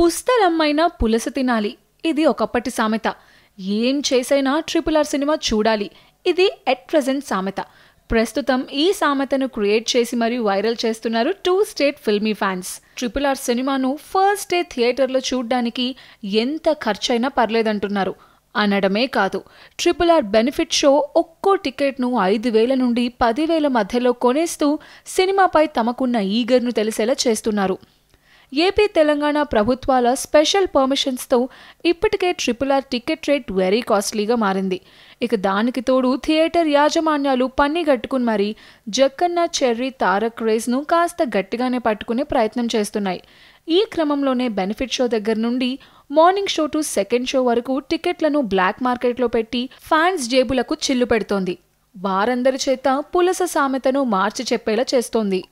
పుస్తలమ్మైనా పులస తినాలి ఇది ఒకప్పటి సామెత ఏం చేసైనా ట్రిపుల్ ఆర్ సినిమా చూడాలి ఇది ఎట్ ప్రజెంట్ సామెత ప్రస్తుతం ఈ సామెతను క్రియేట్ చేసి మరియు వైరల్ చేస్తున్నారు two state filmy fans triple R సినిమాను ఫస్ట్ డే థియేటర్లో చూడ్డానికి ఎంత ఖర్చైనా పర్లేదంటున్నారు అనడమే కాదు ట్రిపుల్ ఆర్ బెనిఫిట్ షో ఒక్కో టికెట్ను ఐదు వేల నుండి పదివేల మధ్యలో కొనేస్తూ సినిమాపై తమకున్న ఈగర్ను తెలిసేలా చేస్తున్నారు ఏపీ తెలంగాణ ప్రభుత్వాల స్పెషల్ పర్మిషన్స్తో ఇప్పటికే triple R ticket rate very కాస్ట్లీగా మారింది ఇక దానికి తోడు థియేటర్ యాజమాన్యాలు పన్ని గట్టుకుని మరీ జక్కన్న చెర్రీ తారక్ రేస్ను కాస్త గట్టిగానే పట్టుకునే ప్రయత్నం చేస్తున్నాయి ఈ క్రమంలోనే బెనిఫిట్ షో దగ్గర నుండి morning show to second show వరకు టికెట్లను బ్లాక్ మార్కెట్లో పెట్టి ఫ్యాన్స్ జేబులకు చిల్లు పెడుతోంది వారందరి చేత పులస సామెతను మార్చి చెప్పేలా చేస్తోంది